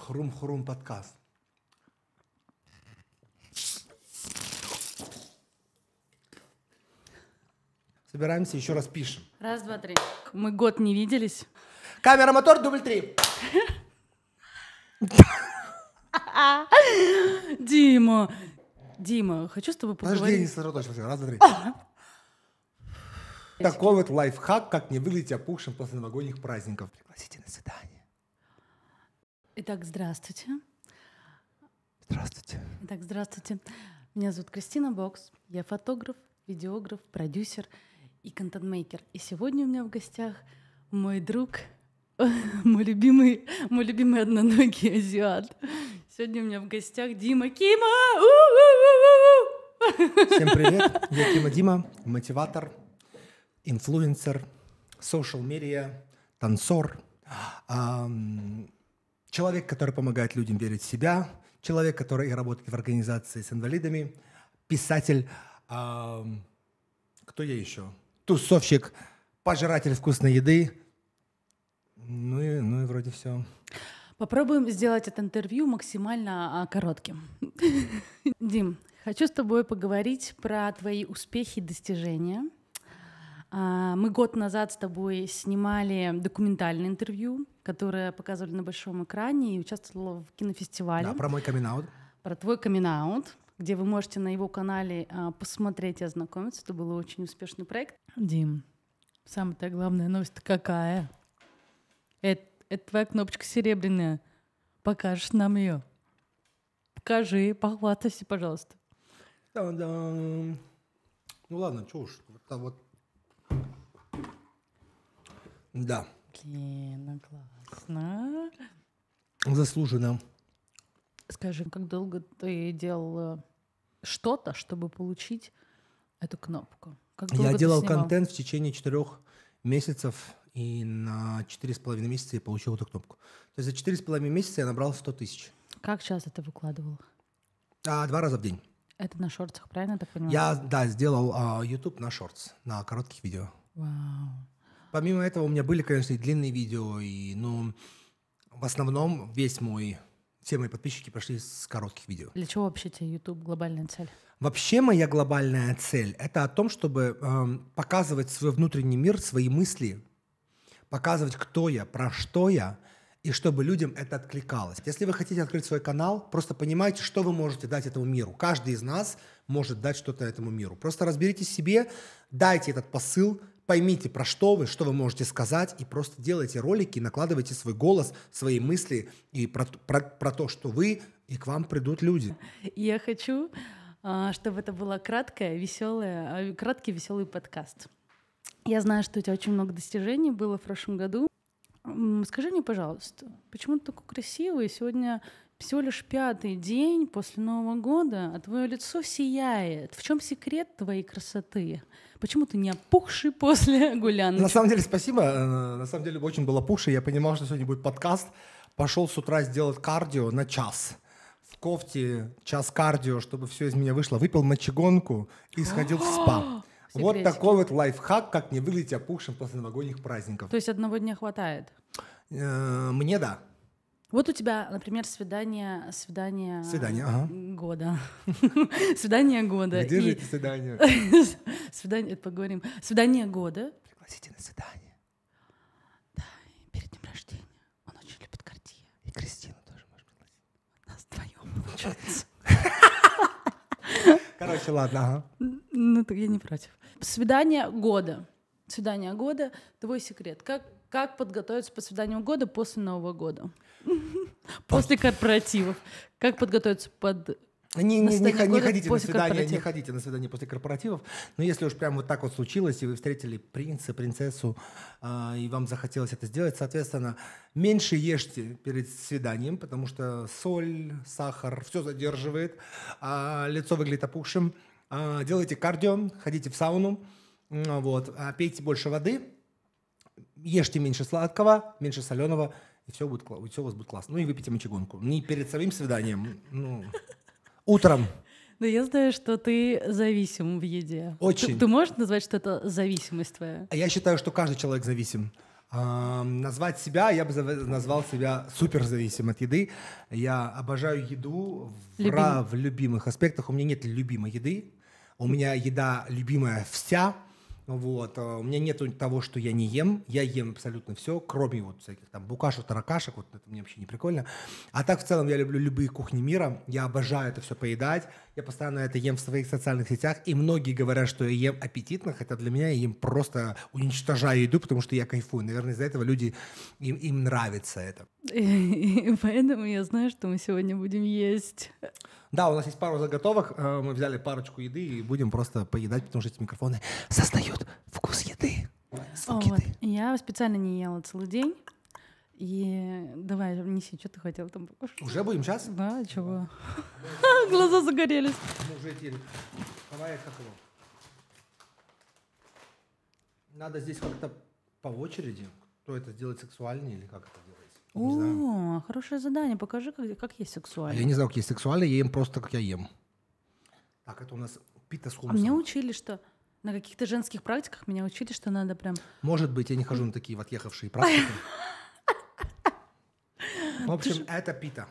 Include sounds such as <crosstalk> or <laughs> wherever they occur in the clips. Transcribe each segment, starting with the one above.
Хрум-хрум подкаст. Собираемся, еще раз пишем. Раз, два, три. Мы год не виделись. Камера, мотор, дубль три. <laughs> Дима, Дима, хочу с тобой поговорить. Подожди, не Раз, два, три. Такой вот лайфхак, как не выглядеть опухшим после новогодних праздников. Пригласите на свидание. Итак, здравствуйте. Здравствуйте. Итак, здравствуйте. Меня зовут Кристина Бокс. Я фотограф, видеограф, продюсер и контент-мейкер. И сегодня у меня в гостях мой друг, <laughs> мой любимый, мой любимый одноногий азиат. Сегодня у меня в гостях Дима Кима. Всем привет, я Кима Дима, мотиватор, инфлюенсер, social медиа, танцор, эм, Человек, который помогает людям верить в себя, человек, который работает в организации с инвалидами, писатель, э, кто я еще? Тусовщик, пожиратель вкусной еды. Ну и, ну и вроде все. Попробуем сделать это интервью максимально а, коротким. <laughs> Дим, хочу с тобой поговорить про твои успехи и достижения – а, мы год назад с тобой снимали документальное интервью, которое показывали на большом экране и участвовала в кинофестивале. Да, про мой камин -аут. Про твой камин где вы можете на его канале а, посмотреть и ознакомиться. Это был очень успешный проект. Дим, самая главная новость какая? Это, это твоя кнопочка серебряная. Покажешь нам ее. Покажи, похвастайся, пожалуйста. Да-да. Ну ладно, что уж. Вот, вот да. Лена, ну классно. Заслуженно. Скажи, как долго ты делал что-то, чтобы получить эту кнопку? Как Я делал снимал? контент в течение четырех месяцев и на четыре с половиной месяца я получил эту кнопку. То есть за четыре с половиной месяца я набрал сто тысяч. Как часто ты выкладывал? А, два раза в день. Это на шортах, правильно я так понимаю? Я, да, сделал а, YouTube на шортс, на коротких видео. Вау. Помимо этого, у меня были, конечно, и длинные видео, и, ну, в основном весь мой все мои подписчики пошли с коротких видео. Для чего вообще тебе YouTube глобальная цель? Вообще моя глобальная цель – это о том, чтобы э, показывать свой внутренний мир, свои мысли, показывать, кто я, про что я, и чтобы людям это откликалось. Если вы хотите открыть свой канал, просто понимайте, что вы можете дать этому миру. Каждый из нас может дать что-то этому миру. Просто разберитесь в себе, дайте этот посыл, поймите, про что вы, что вы можете сказать, и просто делайте ролики, накладывайте свой голос, свои мысли и про, про, про то, что вы, и к вам придут люди. Я хочу, а, чтобы это было краткое, веселое, а, краткий веселый подкаст. Я знаю, что у тебя очень много достижений было в прошлом году. Скажи мне, пожалуйста, почему ты такой красивый? Сегодня всего лишь пятый день после Нового года, а твое лицо сияет. В чем секрет твоей красоты? Почему ты не опухший <laughs> после гулянки? На самом деле, спасибо. Э, на самом деле, очень было пухший. Я понимал, что сегодня будет подкаст. Пошел с утра сделать кардио на час. В кофте час кардио, чтобы все из меня вышло. Выпил мочегонку и сходил в спа. <gasps> Вот такой вот лайфхак, как не выглядеть опухшим после новогодних праздников. То есть одного дня хватает? Э, мне да. Вот у тебя, например, свидание, свидание, свидание ага. года. <laughs> свидание года. Где же это свидание? <laughs> свидание, это поговорим. Свидание года. Пригласите на свидание. Да, перед днем рождения. Он очень любит Картье. И Кристину тоже можешь пригласить. Нас вдвоем получается. <laughs> Короче, ладно, ага. Ну, я не против. Свидание года. Свидание года. Твой секрет. Как как подготовиться по свиданию года после Нового года? <laughs> После корпоративов. Как подготовиться под не, не, не, не ходите на свидание, не ходите на свидание после корпоративов. Но если уж прям вот так вот случилось, и вы встретили принца, принцессу, э, и вам захотелось это сделать, соответственно, меньше ешьте перед свиданием, потому что соль, сахар, все задерживает, а лицо выглядит опухшим. А, делайте кардио, ходите в сауну, вот, а пейте больше воды, ешьте меньше сладкого, меньше соленого, и все, будет, все у вас будет классно. Ну и выпейте мочегонку. Не перед самим свиданием, ну, утром. Но ну, я знаю, что ты зависим в еде. Очень. Ты, ты можешь назвать, что это зависимость твоя? А я считаю, что каждый человек зависим. А, назвать себя, я бы назвал себя суперзависим от еды. Я обожаю еду в, Любим. ра, в любимых аспектах. У меня нет любимой еды. У меня еда любимая вся. Вот. Э, у меня нет того, что я не ем. Я ем абсолютно все, кроме вот всяких там букашек, таракашек. Вот это мне вообще не прикольно. А так в целом я люблю любые кухни мира. Я обожаю это все поедать. Я постоянно это ем в своих социальных сетях. И многие говорят, что я ем аппетитно, хотя для меня я им просто уничтожаю еду, потому что я кайфую. Наверное, из-за этого люди, им, им нравится это. <laughs> И поэтому я знаю, что мы сегодня будем есть. Да, у нас есть пару заготовок. Э, мы взяли парочку еды и будем просто поедать, потому что эти микрофоны создают вкус еды. О, вот. Я специально не ела целый день. И давай, неси, что ты хотел там покушать. Уже будем сейчас? Да, чего? <laughs> Глаза загорелись. Мы уже идти. Давай как его. Надо здесь как-то по очереди. Кто это сделает сексуальнее или как это делать. О, хорошее задание. Покажи, как, как есть сексуально. А я не знаю, как есть сексуально, я ем просто, как я ем. Так, это у нас пита с а хумусом. А меня учили, что на каких-то женских практиках меня учили, что надо прям... Может быть, я не хожу на такие вот ехавшие практики. В общем, это пита.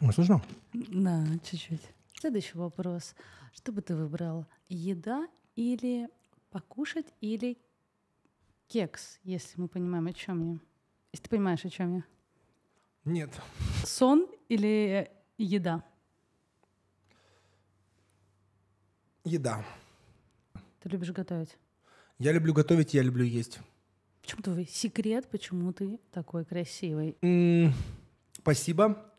Ну, слышно? Да, чуть-чуть. Следующий вопрос. Что бы ты выбрал? Еда или покушать или кекс, если мы понимаем, о чем я? Если ты понимаешь, о чем я? Нет. Сон или э, еда? Еда. Ты любишь готовить? Я люблю готовить, я люблю есть. В чем твой секрет, почему ты такой красивый? М спасибо.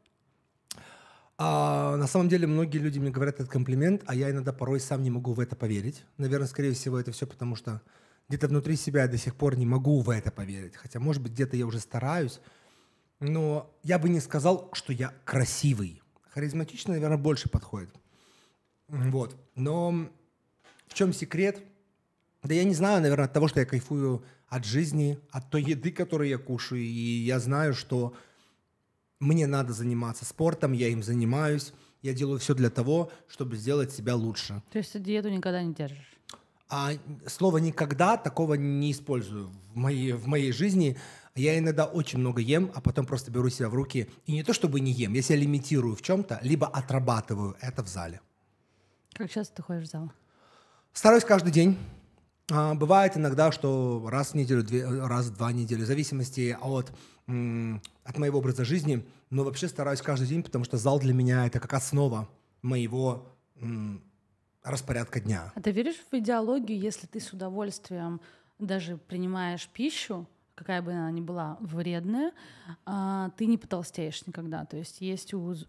А, на самом деле многие люди мне говорят этот комплимент, а я иногда порой сам не могу в это поверить. Наверное, скорее всего, это все потому, что где-то внутри себя я до сих пор не могу в это поверить. Хотя, может быть, где-то я уже стараюсь. Но я бы не сказал, что я красивый. Харизматично, наверное, больше подходит. Вот. Но в чем секрет? Да я не знаю, наверное, от того, что я кайфую от жизни, от той еды, которую я кушаю. И я знаю, что мне надо заниматься спортом, я им занимаюсь, я делаю все для того, чтобы сделать себя лучше. То есть ты диету никогда не держишь? А слово «никогда» такого не использую в моей, в моей жизни. Я иногда очень много ем, а потом просто беру себя в руки. И не то чтобы не ем, я себя лимитирую в чем-то, либо отрабатываю это в зале. Как часто ты ходишь в зал? Стараюсь каждый день. А, бывает иногда, что раз в неделю, две, раз в два недели, в зависимости от, от моего образа жизни. Но вообще стараюсь каждый день, потому что зал для меня это как основа моего распорядка дня. А ты веришь в идеологию, если ты с удовольствием даже принимаешь пищу, какая бы она ни была вредная, а, ты не потолстеешь никогда. То есть есть, уз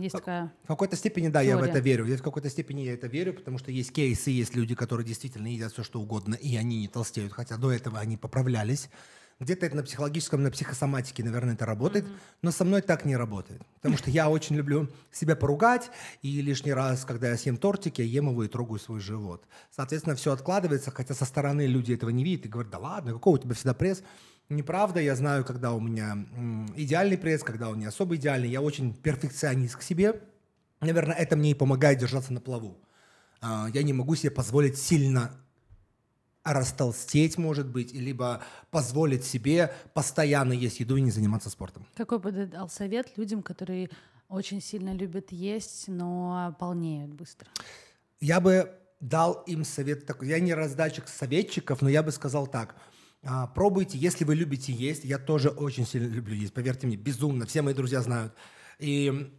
есть в, такая В какой-то степени, да, теория. я в это верю. Я в какой-то степени я это верю, потому что есть кейсы, есть люди, которые действительно едят все, что угодно, и они не толстеют, хотя до этого они поправлялись. Где-то это на психологическом, на психосоматике, наверное, это работает, mm-hmm. но со мной так не работает. Потому что я очень люблю себя поругать, и лишний раз, когда я съем тортик, я ем его и трогаю свой живот. Соответственно, все откладывается, хотя со стороны люди этого не видят и говорят, да ладно, какого у тебя всегда пресс? Неправда, я знаю, когда у меня идеальный пресс, когда он не особо идеальный. Я очень перфекционист к себе. Наверное, это мне и помогает держаться на плаву. А, я не могу себе позволить сильно а растолстеть, может быть, либо позволить себе постоянно есть еду и не заниматься спортом. Какой бы ты дал совет людям, которые очень сильно любят есть, но полнеют быстро? Я бы дал им совет такой. Я не раздатчик советчиков, но я бы сказал так. А, пробуйте, если вы любите есть. Я тоже очень сильно люблю есть, поверьте мне, безумно. Все мои друзья знают. И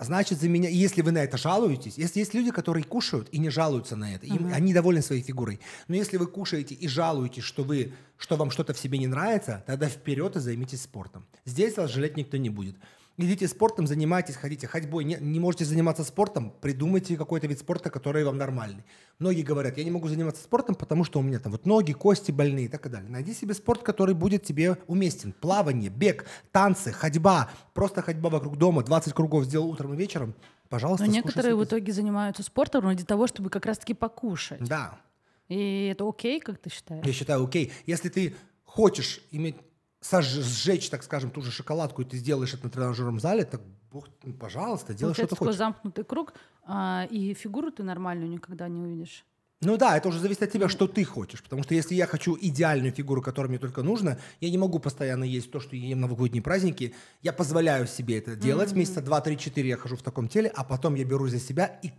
Значит, за меня, если вы на это жалуетесь, если есть люди, которые кушают и не жалуются на это, им, uh-huh. они довольны своей фигурой. Но если вы кушаете и жалуетесь, что вы, что вам что-то в себе не нравится, тогда вперед и займитесь спортом. Здесь вас жалеть никто не будет идите спортом, занимайтесь, ходите ходьбой. Не, не можете заниматься спортом, придумайте какой-то вид спорта, который вам нормальный. Многие говорят, я не могу заниматься спортом, потому что у меня там вот ноги, кости больные и так далее. Найди себе спорт, который будет тебе уместен. Плавание, бег, танцы, ходьба, просто ходьба вокруг дома, 20 кругов сделал утром и вечером. Пожалуйста, Но некоторые в итоге занимаются спортом ради того, чтобы как раз-таки покушать. Да. И это окей, как ты считаешь? Я считаю окей. Если ты хочешь иметь сжечь, так скажем, ту же шоколадку, и ты сделаешь это на тренажерном зале, так, бог, ну, пожалуйста, делай, что то хочешь. такой замкнутый круг, а, и фигуру ты нормальную никогда не увидишь. Ну да, это уже зависит от тебя, ну. что ты хочешь. Потому что если я хочу идеальную фигуру, которая мне только нужна, я не могу постоянно есть то, что я ем на новогодние праздники. Я позволяю себе это делать. Mm-hmm. Месяца 2, 3, 4 я хожу в таком теле, а потом я беру за себя и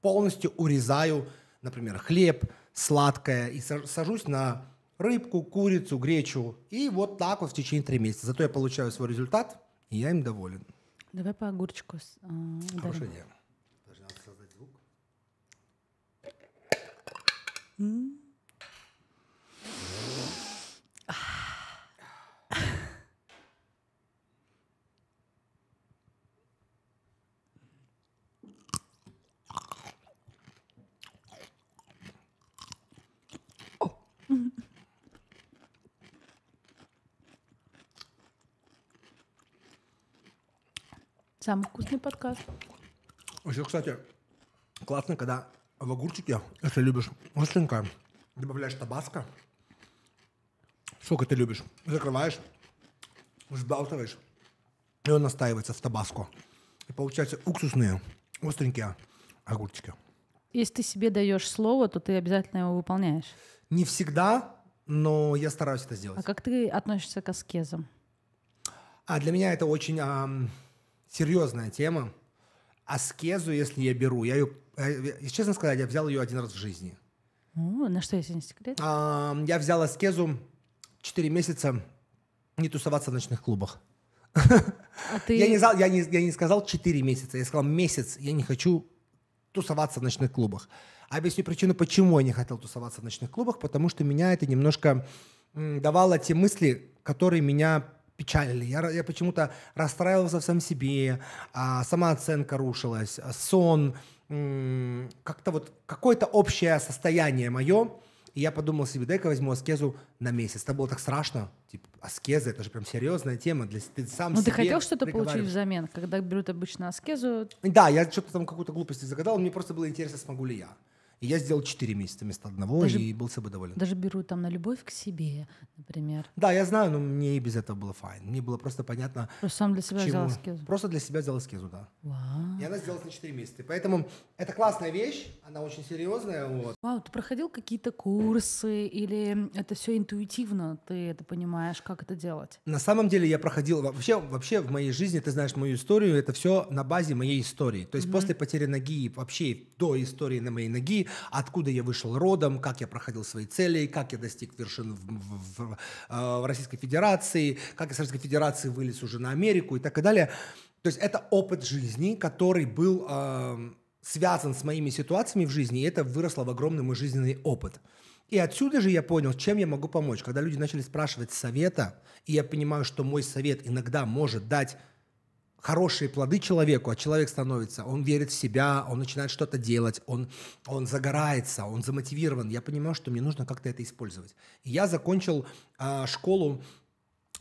полностью урезаю, например, хлеб, сладкое, и сажусь на рыбку, курицу, гречу. И вот так вот в течение трех месяцев. Зато я получаю свой результат, и я им доволен. Давай по огурчику. С, э, Хорошая идея. Подожди, надо создать звук. Mm. Самый вкусный подкаст. Еще, кстати, классно, когда в огурчике, если любишь остренькое, добавляешь табаско. Сколько ты любишь? Закрываешь, взбалтываешь, и он настаивается в табаско. И получается уксусные, остренькие огурчики. Если ты себе даешь слово, то ты обязательно его выполняешь. Не всегда, но я стараюсь это сделать. А как ты относишься к аскезам? А для меня это очень... Эм, серьезная тема. Аскезу, если я беру, я ее, э, честно сказать, я взял ее один раз в жизни. О, на что, если не секрет? А, я взял аскезу 4 месяца не тусоваться в ночных клубах. А ты... я, не я, не, я не сказал 4 месяца, я сказал месяц, я не хочу тусоваться в ночных клубах. Объясню причину, почему я не хотел тусоваться в ночных клубах, потому что меня это немножко давало те мысли, которые меня печалили. Я, я почему-то расстраивался в сам себе, а, самооценка рушилась, а, сон, как-то вот какое-то общее состояние мое. И я подумал себе, дай-ка возьму аскезу на месяц. Это было так страшно. Типа, аскеза, это же прям серьезная тема. Для, ты сам Ну, ты хотел что-то получить взамен, когда берут обычно аскезу? Да, я что-то там какую-то глупость загадал. Мне просто было интересно, смогу ли я. И я сделал 4 месяца вместо одного даже, и был с собой доволен. Даже беру там на любовь к себе, например. Да, я знаю, но мне и без этого было файн. Мне было просто понятно. Просто сам для себя взял аскезу. Просто для себя взял аскезу, да. Вау. И она сделалась на 4 месяца. Поэтому это классная вещь, она очень серьезная. Вот. Вау, ты проходил какие-то курсы или это все интуитивно, ты это понимаешь, как это делать? На самом деле я проходил, вообще, вообще в моей жизни, ты знаешь мою историю, это все на базе моей истории. То есть mm-hmm. после потери ноги и вообще до истории на моей ноги откуда я вышел родом, как я проходил свои цели, как я достиг вершин в, в, в, э, в Российской Федерации, как я с Российской Федерации вылез уже на Америку и так и далее. То есть это опыт жизни, который был э, связан с моими ситуациями в жизни, и это выросло в огромный мой жизненный опыт. И отсюда же я понял, чем я могу помочь. Когда люди начали спрашивать совета, и я понимаю, что мой совет иногда может дать хорошие плоды человеку, а человек становится, он верит в себя, он начинает что-то делать, он, он загорается, он замотивирован. Я понимаю, что мне нужно как-то это использовать. И я закончил э, школу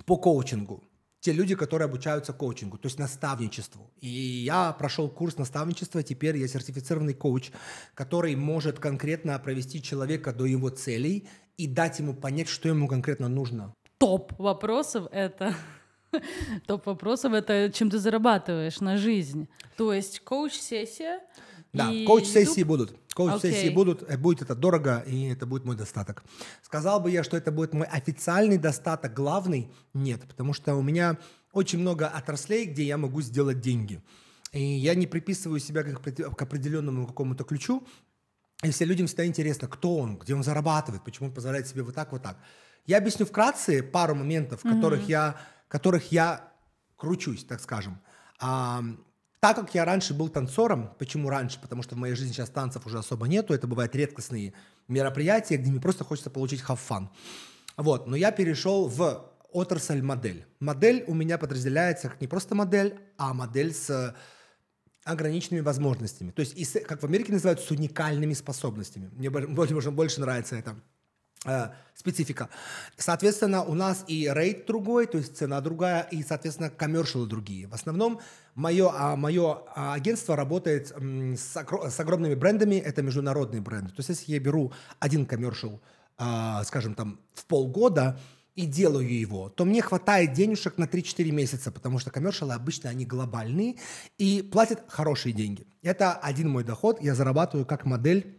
по коучингу. Те люди, которые обучаются коучингу, то есть наставничеству. И я прошел курс наставничества, теперь я сертифицированный коуч, который может конкретно провести человека до его целей и дать ему понять, что ему конкретно нужно. Топ вопросов это <laughs> топ вопросов это чем ты зарабатываешь на жизнь. То есть коуч-сессия. Да, коуч-сессии будут. Коуч-сессии okay. будут, э, будет это дорого, и это будет мой достаток. Сказал бы я, что это будет мой официальный достаток, главный? Нет, потому что у меня очень много отраслей, где я могу сделать деньги. И я не приписываю себя к определенному какому-то ключу. И все людям всегда интересно, кто он, где он зарабатывает, почему он позволяет себе вот так, вот так. Я объясню вкратце пару моментов, в mm-hmm. которых я которых я кручусь, так скажем. А, так как я раньше был танцором, почему раньше? Потому что в моей жизни сейчас танцев уже особо нету, это бывают редкостные мероприятия, где мне просто хочется получить хаффан. Вот, но я перешел в отрасль модель. Модель у меня подразделяется как не просто модель, а модель с ограниченными возможностями. То есть, как в Америке называют, с уникальными способностями. Мне больше, больше нравится это. Э, специфика. Соответственно, у нас и рейд другой, то есть цена другая, и, соответственно, коммершалы другие. В основном мое, а, мое а, агентство работает с, с огромными брендами, это международные бренды. То есть если я беру один коммершал, а, скажем, там, в полгода, и делаю его, то мне хватает денежек на 3-4 месяца, потому что коммершалы обычно они глобальные и платят хорошие деньги. Это один мой доход, я зарабатываю как модель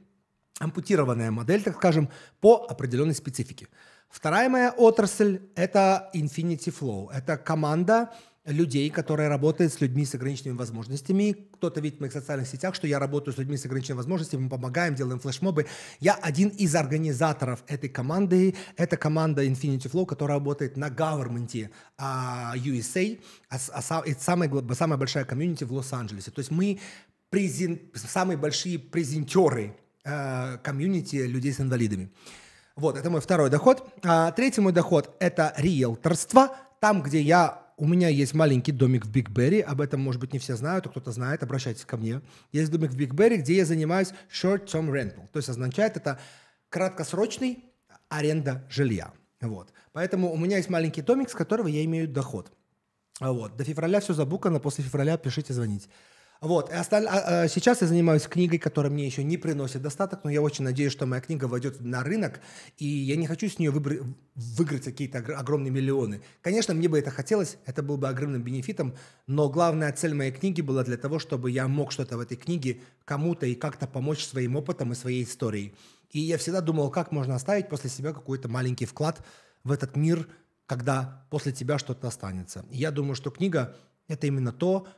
ампутированная модель, так скажем, по определенной специфике. Вторая моя отрасль – это Infinity Flow. Это команда людей, которые работают с людьми с ограниченными возможностями. Кто-то видит в моих социальных сетях, что я работаю с людьми с ограниченными возможностями, мы помогаем, делаем флешмобы. Я один из организаторов этой команды. Это команда Infinity Flow, которая работает на government а, USA. Это а а самая, самая большая комьюнити в Лос-Анджелесе. То есть мы презен... самые большие презентеры Э, комьюнити людей с инвалидами. Вот, это мой второй доход. А, третий мой доход – это риэлторство. Там, где я у меня есть маленький домик в Бигберри, об этом, может быть, не все знают, а кто-то знает, обращайтесь ко мне. Есть домик в Бигберри, где я занимаюсь short-term rental, то есть означает это краткосрочный аренда жилья. Вот. Поэтому у меня есть маленький домик, с которого я имею доход. Вот. До февраля все забукано, после февраля пишите, звоните. Вот. И осталь... а, а, сейчас я занимаюсь книгой, которая мне еще не приносит достаток, но я очень надеюсь, что моя книга войдет на рынок, и я не хочу с нее выбр... выиграть какие-то огромные миллионы. Конечно, мне бы это хотелось, это был бы огромным бенефитом, но главная цель моей книги была для того, чтобы я мог что-то в этой книге кому-то и как-то помочь своим опытом и своей историей. И я всегда думал, как можно оставить после себя какой-то маленький вклад в этот мир, когда после тебя что-то останется. И я думаю, что книга – это именно то,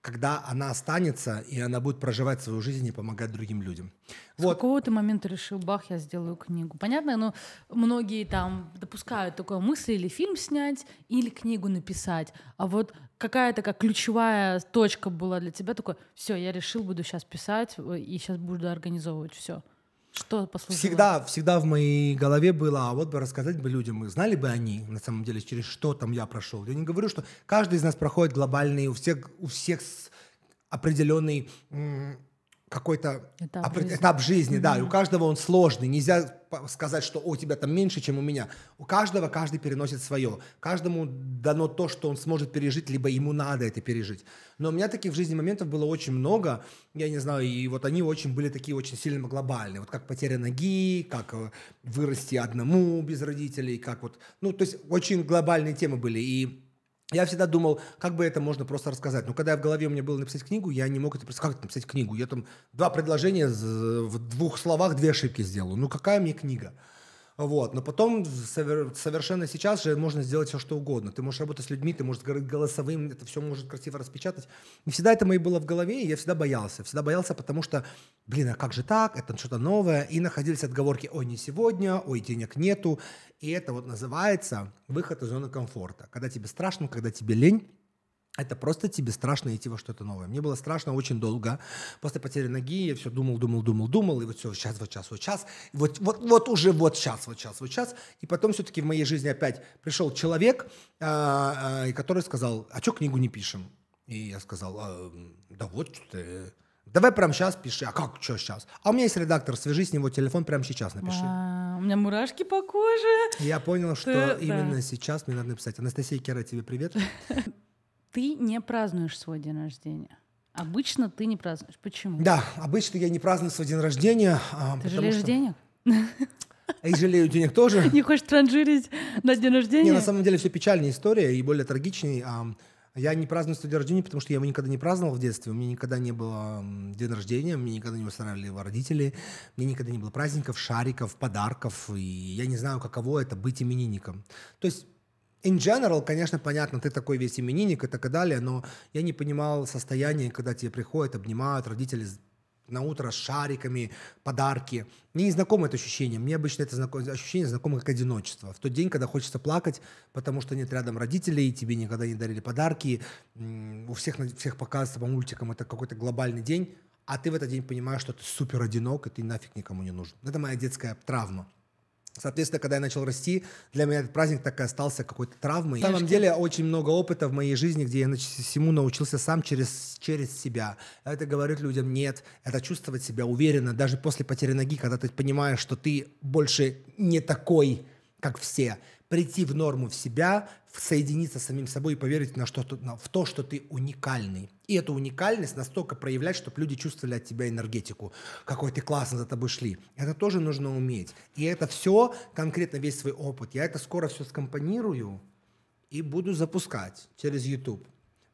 когда она останется, и она будет проживать свою жизнь и помогать другим людям. С вот. какого ты момента решил, бах, я сделаю книгу? Понятно, но многие там допускают такую мысль или фильм снять, или книгу написать. А вот какая-то как ключевая точка была для тебя такой, все, я решил, буду сейчас писать, и сейчас буду организовывать все. Что послужило? Всегда, всегда в моей голове было, а вот бы рассказать бы людям, знали бы они, на самом деле, через что там я прошел. Я не говорю, что каждый из нас проходит глобальные, у всех, у всех определенный какой-то этап, опр- жизни. этап жизни, mm-hmm. да, и у каждого он сложный, нельзя сказать, что у тебя там меньше, чем у меня. У каждого каждый переносит свое, каждому дано то, что он сможет пережить, либо ему надо это пережить. Но у меня таких в жизни моментов было очень много, я не знаю, и вот они очень были такие очень сильно глобальные, вот как потеря ноги, как э, вырасти одному без родителей, как вот, ну, то есть очень глобальные темы были, и я всегда думал, как бы это можно просто рассказать. Но когда в голове у меня было написать книгу, я не мог это представить. Как это написать книгу? Я там два предложения в двух словах две ошибки сделал. Ну какая мне книга? Вот. Но потом совершенно сейчас же можно сделать все, что угодно. Ты можешь работать с людьми, ты можешь говорить голосовым, это все может красиво распечатать. Не всегда это мои было в голове, и я всегда боялся. Всегда боялся, потому что, блин, а как же так? Это что-то новое. И находились отговорки, ой, не сегодня, ой, денег нету. И это вот называется выход из зоны комфорта. Когда тебе страшно, когда тебе лень, это просто тебе страшно идти во что-то новое. Мне было страшно очень долго. После потери ноги я все думал, думал, думал, думал. И вот все, сейчас, вот сейчас, вот сейчас. И вот, вот, вот уже вот сейчас, вот сейчас, вот сейчас. И потом все-таки в моей жизни опять пришел человек, а, а, который сказал, а что книгу не пишем? И я сказал, «А, да вот что ты... Давай прямо сейчас пиши. А как, что сейчас? А у меня есть редактор, свяжи с него телефон прямо сейчас напиши. А, у меня мурашки по коже. Я понял, что именно сейчас мне надо написать. Анастасия Кера, тебе привет. <laughs> ты не празднуешь свой день рождения. Обычно ты не празднуешь. Почему? Да, обычно я не праздную свой день рождения. А, ты жалеешь что... денег? <laughs> И жалею денег тоже. <laughs> Не хочешь транжирить на день рождения? Не, на самом деле все печальная история и более трагичней. Я не праздную свой день рождения, потому что я его никогда не праздновал в детстве. У меня никогда не было день рождения, мне никогда не устраивали его родители, мне никогда не было праздников, шариков, подарков. И я не знаю, каково это быть именинником. То есть In general, конечно, понятно, ты такой весь именинник и так далее, но я не понимал состояние, когда тебе приходят, обнимают родители на утро с шариками, подарки. Мне не знакомо это ощущение. Мне обычно это знакомо, ощущение знакомо как одиночество. В тот день, когда хочется плакать, потому что нет рядом родителей, тебе никогда не дарили подарки, у всех, всех показывается по мультикам, это какой-то глобальный день, а ты в этот день понимаешь, что ты супер одинок, и ты нафиг никому не нужен. Это моя детская травма. Соответственно, когда я начал расти, для меня этот праздник так и остался какой-то травмой. На самом деле, очень много опыта в моей жизни, где я всему научился сам через, через себя. Это говорить людям «нет», это чувствовать себя уверенно, даже после потери ноги, когда ты понимаешь, что ты больше не такой, как все. Прийти в норму в себя, соединиться с самим собой и поверить на что то в то, что ты уникальный и эту уникальность настолько проявлять, чтобы люди чувствовали от тебя энергетику. Какой ты классно за тобой шли. Это тоже нужно уметь. И это все, конкретно весь свой опыт. Я это скоро все скомпонирую и буду запускать через YouTube.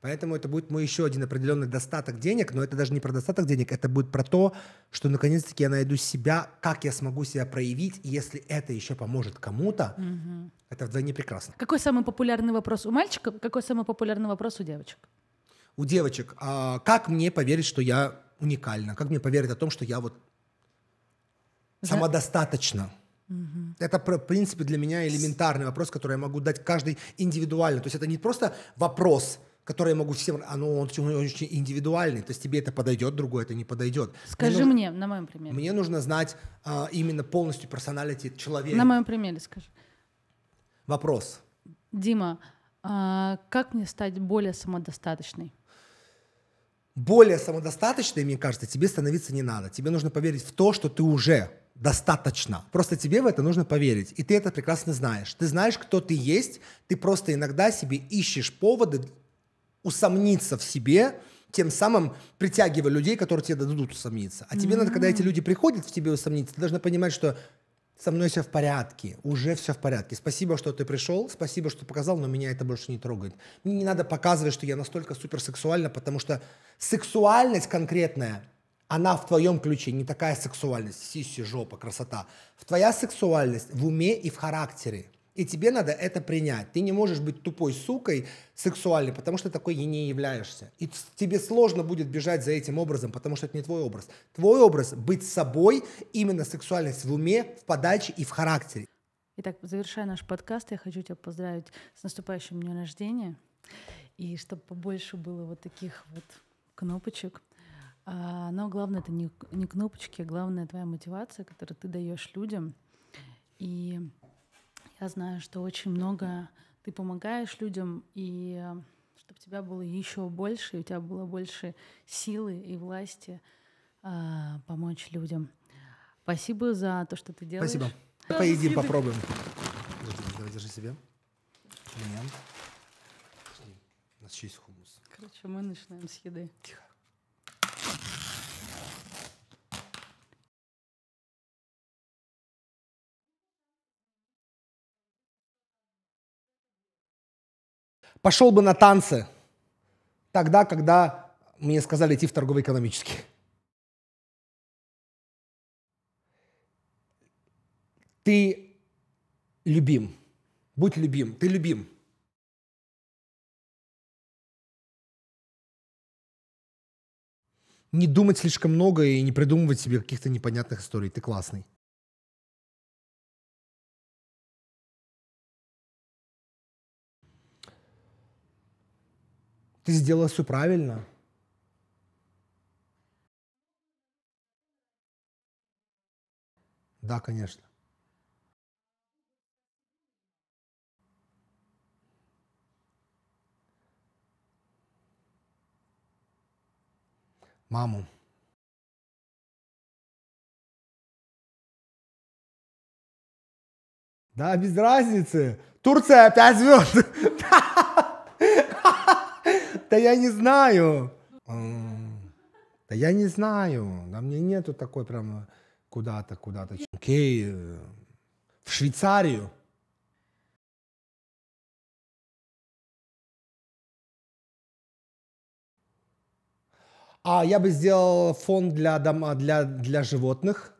Поэтому это будет мой еще один определенный достаток денег, но это даже не про достаток денег, это будет про то, что наконец-таки я найду себя, как я смогу себя проявить, и если это еще поможет кому-то, угу. это вдвойне прекрасно. Какой самый популярный вопрос у мальчиков, какой самый популярный вопрос у девочек? у девочек, а как мне поверить, что я уникальна? Как мне поверить о том, что я вот да. самодостаточна? Угу. Это, в принципе, для меня элементарный вопрос, который я могу дать каждый индивидуально. То есть это не просто вопрос, который я могу всем... А, ну, Оно, он, очень индивидуальный. То есть тебе это подойдет, другое это не подойдет. Скажи мне, нужно, мне на моем примере. Мне нужно знать а, именно полностью персоналити человека. На моем примере скажи. Вопрос. Дима, а как мне стать более самодостаточной? более самодостаточной, мне кажется, тебе становиться не надо. Тебе нужно поверить в то, что ты уже достаточно. Просто тебе в это нужно поверить. И ты это прекрасно знаешь. Ты знаешь, кто ты есть. Ты просто иногда себе ищешь поводы усомниться в себе, тем самым притягивая людей, которые тебе дадут усомниться. А mm-hmm. тебе надо, когда эти люди приходят в тебе усомниться, ты должна понимать, что со мной все в порядке, уже все в порядке. Спасибо, что ты пришел, спасибо, что показал, но меня это больше не трогает. Мне не надо показывать, что я настолько суперсексуальна, потому что сексуальность конкретная, она в твоем ключе, не такая сексуальность, сиси, жопа, красота. В твоя сексуальность в уме и в характере. И тебе надо это принять. Ты не можешь быть тупой сукой сексуальной, потому что такой и не являешься. И тебе сложно будет бежать за этим образом, потому что это не твой образ. Твой образ — быть собой, именно сексуальность в уме, в подаче и в характере. Итак, завершая наш подкаст, я хочу тебя поздравить с наступающим днем рождения. И чтобы побольше было вот таких вот кнопочек. А, но главное это не, не кнопочки, а главное твоя мотивация, которую ты даешь людям. И я знаю, что очень много ты помогаешь людям, и э, чтобы тебя было еще больше, и у тебя было больше силы и власти э, помочь людям. Спасибо за то, что ты делаешь. Спасибо. Да, Поедим, спасибо. попробуем. Подожди, давай держи себе. У меня. У нас еще есть хумус. Короче, мы начинаем с еды. Тихо. пошел бы на танцы тогда, когда мне сказали идти в торгово-экономический. Ты любим. Будь любим. Ты любим. Не думать слишком много и не придумывать себе каких-то непонятных историй. Ты классный. Ты сделал все правильно. Да, конечно. Маму. Да, без разницы. Турция опять звезд. <laughs> Да я не знаю. Да я не знаю. Да мне нету такой прям куда-то, куда-то. Окей, э, в Швейцарию. А я бы сделал фонд для, дома, для, для животных,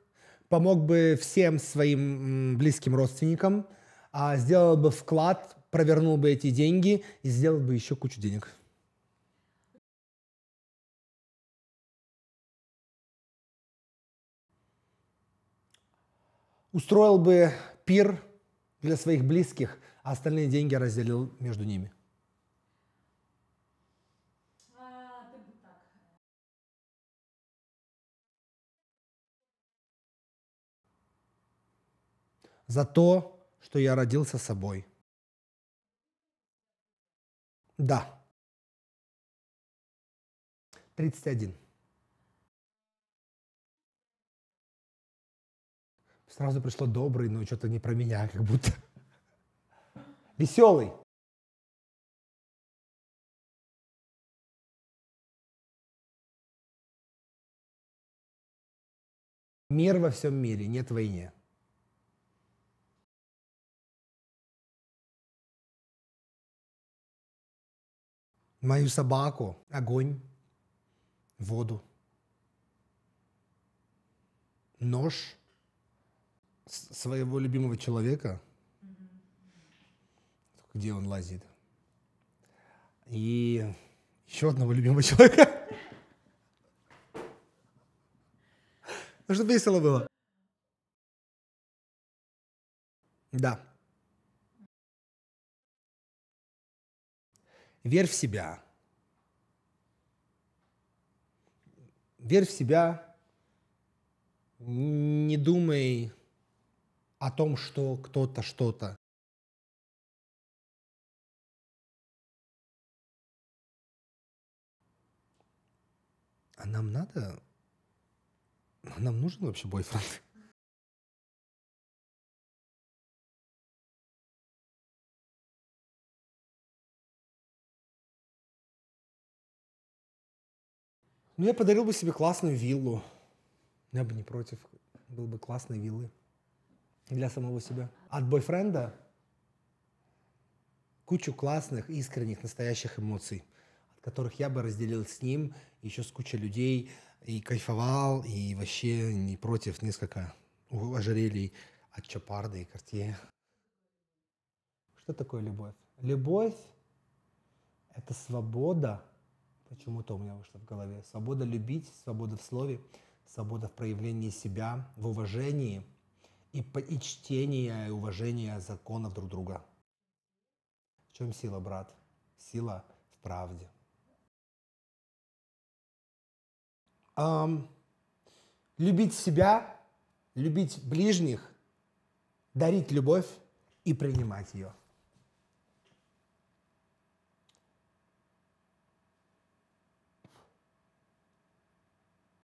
помог бы всем своим близким родственникам, а сделал бы вклад, провернул бы эти деньги и сделал бы еще кучу денег. устроил бы пир для своих близких, а остальные деньги разделил между ними? За то, что я родился собой. Да. 31. Сразу пришло добрый, но что-то не про меня как будто. Веселый. Мир во всем мире, нет войне. Мою собаку, огонь, воду, нож – своего любимого человека, где он лазит, и еще одного любимого <laughs> человека. Ну, чтобы весело было. Да. Верь в себя. Верь в себя. Не думай о том, что кто-то что-то а нам надо... А Нам нужен вообще бойфренд? Ну, я подарил бы себе классную виллу. Я бы не против. Был бы классной виллы для самого себя. От бойфренда кучу классных, искренних, настоящих эмоций, от которых я бы разделил с ним еще с кучей людей и кайфовал, и вообще не против несколько ожерелий от Чапарда и Картье. Что такое любовь? Любовь – это свобода. Почему-то у меня вышло в голове. Свобода любить, свобода в слове, свобода в проявлении себя, в уважении – и, и чтение, и уважение законов друг друга. В чем сила, брат? Сила в правде. Эм, любить себя, любить ближних, дарить любовь и принимать ее.